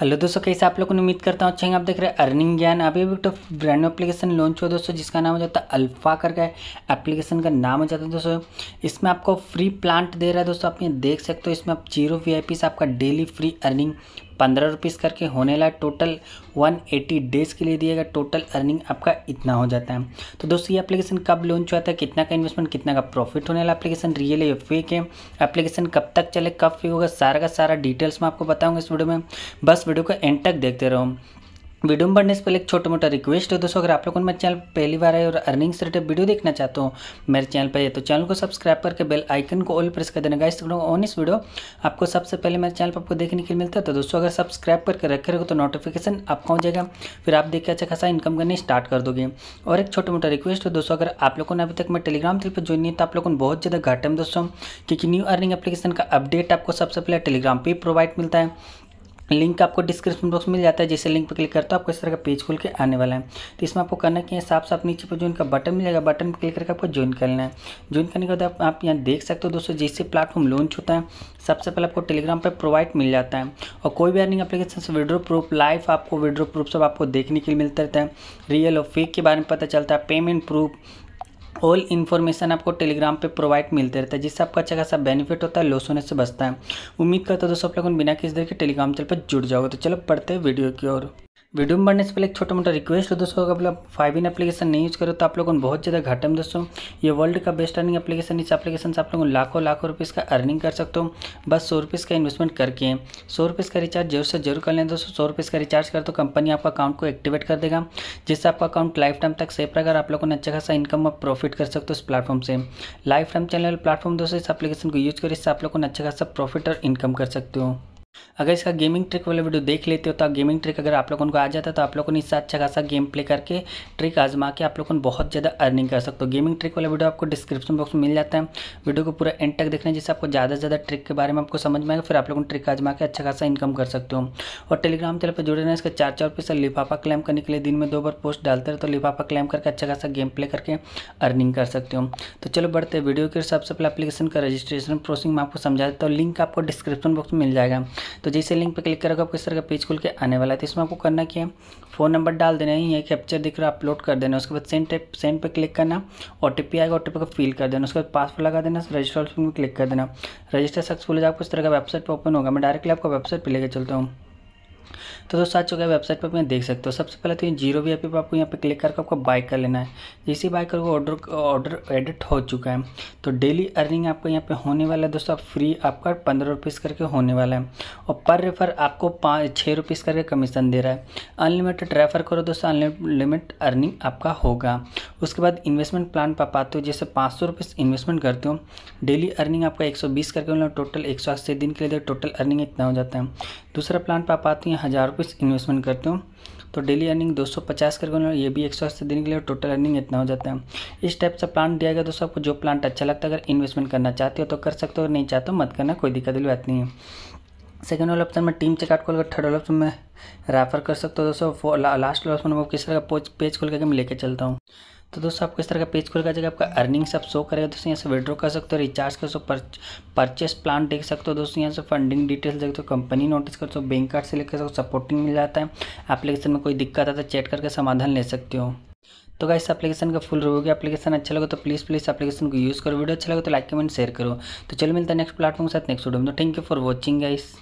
hello दोस्तों कैसे आप लोगों ने उम्मीद करता हूँ अच्छे आप देख रहे हैं अर्निंग ज्ञान अभी अभी तो ब्रांड न्यू एप्लीकेशन लॉन्च हुआ दोस्तों जिसका नाम हो जाता है अल्फा करके एप्लीकेशन का नाम हो जाता है दोस्तों इसमें आपको फ्री प्लांट दे रहा है दोस्तों आप ये देख सकते हो इसमें आप जीरो वी आपका डेली फ्री अर्निंग पंद्रह रुपीज़ करके होने वाला टोटल 180 डेज़ के लिए दिएगा टोटल अर्निंग आपका इतना हो जाता है तो दोस्तों ये एप्लीकेशन कब लॉन्च हुआ था कितना का इन्वेस्टमेंट कितना का प्रॉफिट होने वाला एप्लीकेशन रियल है फेक है एप्लीकेशन कब तक चले कब फेक होगा सारा का सारा डिटेल्स मैं आपको बताऊँगा इस वीडियो में बस वीडियो को एंड तक देखते रहो वीडियो में बढ़ने से पहले एक छोटा मोटा रिक्वेस्ट है दोस्तों अगर आप लोगों ने मेरे चैनल पहली बार आए और अर्निंग से रिलेटेड वीडियो देखना चाहते हो मेरे चैनल पर है तो चैनल को सब्सक्राइब करके बेल आइकन को ऑल प्रेस कर देने का तो इस ऑन इस वीडियो आपको सबसे पहले मेरे चैनल पर आपको देखने के लिए मिलता है तो दोस्तों अगर सब्सक्राइब करके रखे रहोगे तो नोटिफिकेशन आपको हो जाएगा फिर आप देख के अच्छा खासा इनकम करनी स्टार्ट कर दोगे और एक छोटा मोटा रिक्वेस्ट है दोस्तों अगर आप लोगों ने अभी तक मैं टेलीग्राम चैनल पर ज्वाइन नहीं तो आप लोगों को बहुत ज़्यादा घाटे में दोस्तों क्योंकि न्यू अर्निंग एप्लीकेशन का अपडेट आपको सबसे पहले टेलीग्राम पर प्रोवाइड मिलता है लिंक आपको डिस्क्रिप्शन बॉक्स मिल जाता है जैसे लिंक पर क्लिक करता हूँ आपको इस तरह का पेज खुल के आने वाला है तो इसमें आपको करना क्या है साफ साफ नीचे पर जो इनका बटन मिलेगा बटन पर क्लिक करके आपको ज्वाइन करना है ज्वाइन करने के बाद आप, यहाँ देख सकते हो दोस्तों जैसे प्लेटफॉर्म लॉन्च होता है सबसे पहले आपको टेलीग्राम पर प्रोवाइड मिल जाता है और कोई भी अर्निंग एप्लीकेशन से विड्रो प्रूफ लाइव आपको विड्रो प्रूफ सब आपको देखने के लिए मिलता रहता है रियल और फेक के बारे में पता चलता है पेमेंट प्रूफ ऑल इन्फॉर्मेशन आपको टेलीग्राम पे प्रोवाइड मिलते रहता है जिससे आपका अच्छा खासा बेनिफिट होता है लॉस होने से बचता है उम्मीद करता हूँ दोस्तों आप लोगों बिना किसी देर के टेलीग्राम चैनल पर जुड़ जाओगे तो चलो पढ़ते हैं वीडियो की ओर वीडियो में बढ़ने से पहले एक छोटा मोटा रिक्वेस्ट है दोस्तों अगर आप फाइव इन एप्लीकेशन नहीं यूज़ करो तो आप लोगों को बहुत ज़्यादा घाटा में दोस्तों ये वर्ल्ड का बेस्ट अर्निंग एप्लीकेशन इस एप्लीकेशन से आप लोगों लाखों लाखों रुपीस का अर्निंग कर सकते हो बस सौ रुपीस का इन्वेस्टमेंट करके सौ रुपीस का रिचार्ज जरूर से जरूर कर लें दोस्तों सौ रुपीस का रिचार्ज कर तो कंपनी आपका अकाउंट को एक्टिवेट कर देगा जिससे आपका अकाउंट लाइफ टाइम तक सेफ रहेगा आप लोगों ने अच्छा खासा इनकम और प्रॉफिट कर सकते हो इस प्लेटफॉर्म से लाइफ टाइम चैनल प्लेटफॉर्म दोस्तों इस एप्लीकेशन को यूज़ करो इससे आप लोगों ने अच्छा खासा प्रॉफिट और इनकम कर सकते हो अगर इसका गेमिंग ट्रिक वाला वीडियो देख लेते हो तो गेमिंग ट्रिक अगर आप लोगों को आ जाता है तो आप लोगों ने इससे अच्छा खासा गेम प्ले करके ट्रिक आजमा के आप लोगों बहुत ज़्यादा अर्निंग कर सकते हो गेमिंग ट्रिक वाला वीडियो आपको डिस्क्रिप्शन बॉक्स में मिल जाता है वीडियो को पूरा एंड तक देखना जिससे आपको ज़्यादा से ज़्यादा ट्रिक के बारे में आपको समझ में आएगा फिर आप लोगों ट्रिक आजमा के अच्छा खासा इनकम कर सकते हो और टेलीग्राम चैनल पर जुड़े रहना इसका चार चार पैसा लिफाफा क्लेम करने के लिए दिन में दो बार पोस्ट डालते रहे तो लिफाफा क्लेम करके अच्छा खासा गेम प्ले करके अर्निंग कर सकते हो तो चलो बढ़ते वीडियो के सबसे पहले अपलीकेशन का रजिस्ट्रेशन प्रोसेसिंग में आपको समझा देता हूँ लिंक आपको डिस्क्रिप्शन बॉक्स में मिल जाएगा तो जैसे लिंक पर क्लिक करोगे आपको इस तरह का पेज खुल के आने वाला है तो इसमें आपको करना क्या है फ़ोन नंबर डाल देना है ये कैप्चर दिख रहा है अपलोड कर देना उसके बाद सेंड टाइप सेंड पर क्लिक करना ओ आएगा ओ टी को फिल कर देना उसके बाद पासवर्ड लगा देना रजिस्टर ऑप्शन में क्लिक कर देना रजिस्टर सक्सेसफुल आपको इस तरह का वेबसाइट पर ओपन होगा मैं डायरेक्टली आपको वेबसाइट पर लेकर चलता हूँ तो दोस्तों आ चुका है वेबसाइट पर मैं देख सकते हो सबसे पहले तो ये जीरो वी पर आपको यहाँ पे क्लिक करके आपको बाय कर लेना है जैसे बाय करोगे ऑर्डर ऑर्डर एडिट हो चुका है तो डेली अर्निंग आपको यहाँ पे होने वाला है दोस्तों आप फ्री आपका पंद्रह रुपीज़ करके होने वाला है और पर रेफर आपको पाँच छः रुपीज़ करके कमीशन दे रहा है अनलिमिटेड रेफर करो दोस्तों अनलिमिट अर्निंग आपका होगा उसके बाद इन्वेस्टमेंट प्लान पर पाते हो जैसे पाँच सौ रुपये इन्वेस्टमेंट करते हो डेली अर्निंग आपका एक सौ बीस करके मतलब टोटल एक सौ अस्सी दिन के लिए टोटल तो अर्निंग इतना हो जाता है दूसरा प्लान पर पाते हो में हज़ार रुपये इन्वेस्टमेंट करते हो तो डेली अर्निंग 250 करके उन्होंने ये भी एक सौ दिन के लिए टोटल अर्निंग इतना हो जाता है इस टाइप से प्लान दिया गया दोस्तों आपको जो प्लान अच्छा लगता है अगर इन्वेस्टमेंट करना चाहते हो तो कर सकते हो नहीं चाहते हो मत करना कोई दिक्कत वाली बात नहीं है सेकेंड वाले ऑप्शन में टीम चेकआउट खोल कर थर्ड वाले ऑप्शन में रेफर कर सकते हो दोस्तों लास्ट वाले ऑप्शन में किस तरह का पेज खोल करके मैं लेके चलता हूँ तो दोस्तों आपको इस तरह का पेज खुल जगह आपका अर्निंग सब शो करेगा दोस्तों यहाँ से विड्रॉ कर सकते हो रिचार्ज कर सो परचेस प्लान देख सकते हो दोस्तों यहाँ से फंडिंग डिटेल्स देख सकते हो कंपनी नोटिस कर सो बैंक कार्ड से लेकर सकते हो सपोर्टिंग मिल जाता है एप्लीकेशन में कोई दिक्कत आता है चैट करके समाधान ले सकते हो तो इस एप्लीकेशन का फुल रिव्यू एप्लीकेशन अच्छा लगे तो प्लीज़ प्लीज़ एप्लीकेशन को यूज़ करो वीडियो अच्छा लगे तो लाइक कमेंट शेयर करो तो चलो मिलता है नेक्स्ट प्लेटफॉर्म के साथ नेक्स्ट वीडियो में तो thank you for watching guys